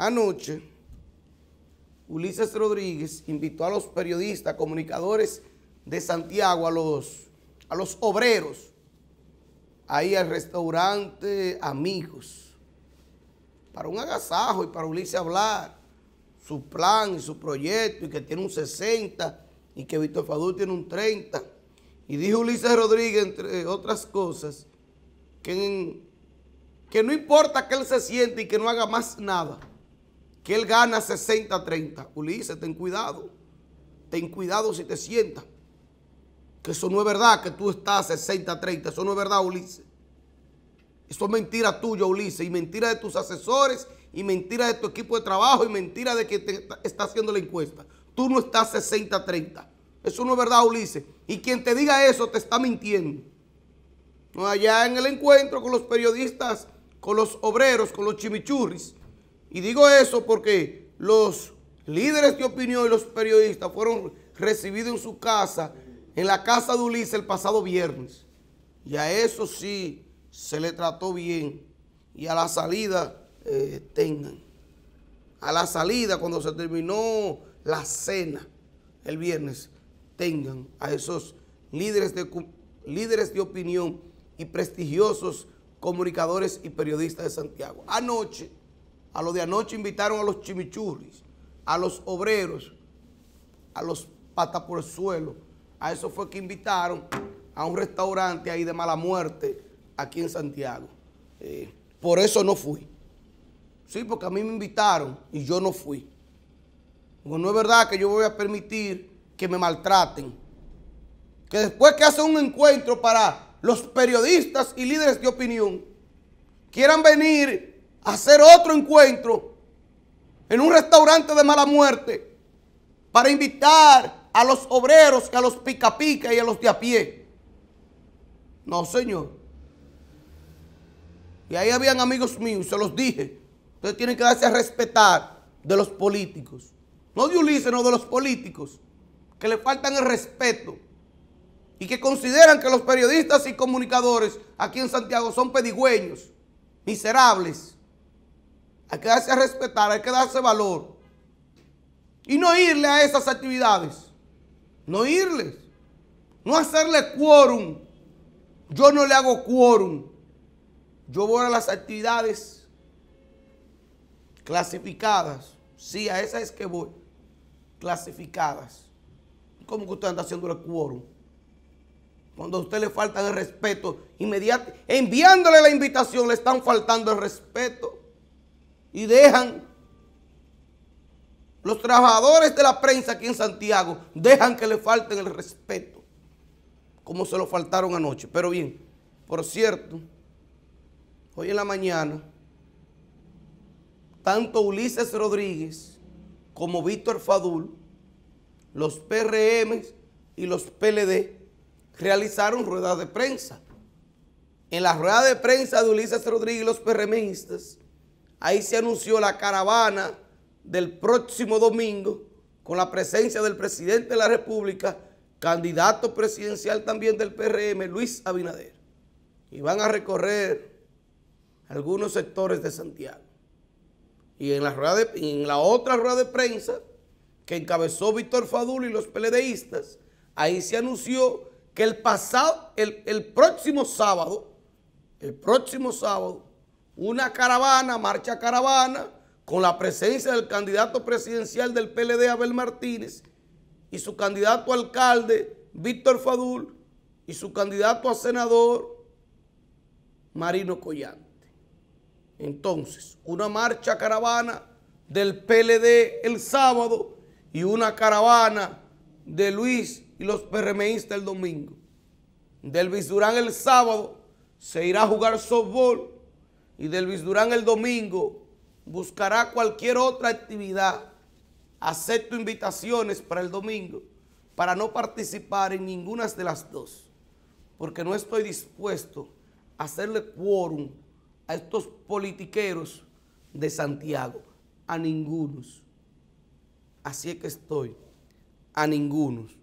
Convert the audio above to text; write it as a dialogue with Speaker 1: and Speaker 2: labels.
Speaker 1: Anoche, Ulises Rodríguez invitó a los periodistas, comunicadores de Santiago, a los, a los obreros, ahí al restaurante Amigos, para un agasajo y para Ulises hablar su plan y su proyecto y que tiene un 60 y que Víctor Fadul tiene un 30. Y dijo Ulises Rodríguez, entre otras cosas, que, que no importa que él se siente y que no haga más nada que él gana 60-30. Ulises, ten cuidado. Ten cuidado si te sientas. Que eso no es verdad que tú estás 60-30. Eso no es verdad, Ulises. Eso es mentira tuya, Ulises. Y mentira de tus asesores. Y mentira de tu equipo de trabajo. Y mentira de que te está haciendo la encuesta. Tú no estás 60-30. Eso no es verdad, Ulises. Y quien te diga eso te está mintiendo. Allá en el encuentro con los periodistas, con los obreros, con los chimichurris, y digo eso porque los líderes de opinión y los periodistas fueron recibidos en su casa, en la casa de Ulises el pasado viernes. Y a eso sí se le trató bien. Y a la salida eh, tengan. A la salida, cuando se terminó la cena el viernes, tengan a esos líderes de, líderes de opinión y prestigiosos comunicadores y periodistas de Santiago. Anoche a lo de anoche invitaron a los chimichurris, a los obreros, a los patas por el suelo. A eso fue que invitaron a un restaurante ahí de mala muerte aquí en Santiago. Eh, por eso no fui. Sí, porque a mí me invitaron y yo no fui. no es verdad que yo voy a permitir que me maltraten. Que después que hacen un encuentro para los periodistas y líderes de opinión, quieran venir hacer otro encuentro en un restaurante de mala muerte para invitar a los obreros, a los pica-pica y a los de a pie. No, señor. Y ahí habían amigos míos, se los dije. Ustedes tienen que darse a respetar de los políticos. No de Ulises, no de los políticos. Que le faltan el respeto. Y que consideran que los periodistas y comunicadores aquí en Santiago son pedigüeños, miserables. Hay que darse a respetar, hay que darse valor. Y no irle a esas actividades. No irles. No hacerle quórum. Yo no le hago quórum. Yo voy a las actividades clasificadas. Sí, a esas es que voy. Clasificadas. ¿Cómo que usted anda haciendo el quórum? Cuando a usted le falta el respeto, inmediatamente, enviándole la invitación, le están faltando el respeto y dejan los trabajadores de la prensa aquí en Santiago dejan que le falten el respeto, como se lo faltaron anoche. Pero bien, por cierto, hoy en la mañana, tanto Ulises Rodríguez como Víctor Fadul, los PRM y los PLD realizaron ruedas de prensa. En la rueda de prensa de Ulises Rodríguez y los PRMistas, Ahí se anunció la caravana del próximo domingo con la presencia del presidente de la República, candidato presidencial también del PRM, Luis Abinader. Y van a recorrer algunos sectores de Santiago. Y en la, otra rueda de prensa que encabezó Víctor Fadul y los peledeístas, ahí se anunció que el pasado, el próximo sábado, el próximo sábado, una caravana, marcha caravana, con la presencia del candidato presidencial del PLD, Abel Martínez, y su candidato alcalde, Víctor Fadul, y su candidato a senador, Marino Collante. Entonces, una marcha caravana del PLD el sábado y una caravana de Luis y los PRMistas el domingo. del Durán el sábado se irá a jugar softball y Delvis Durán el domingo buscará cualquier otra actividad. Acepto invitaciones para el domingo para no participar en ninguna de las dos, porque no estoy dispuesto a hacerle quórum a estos politiqueros de Santiago, a ningunos. Así es que estoy, a ningunos.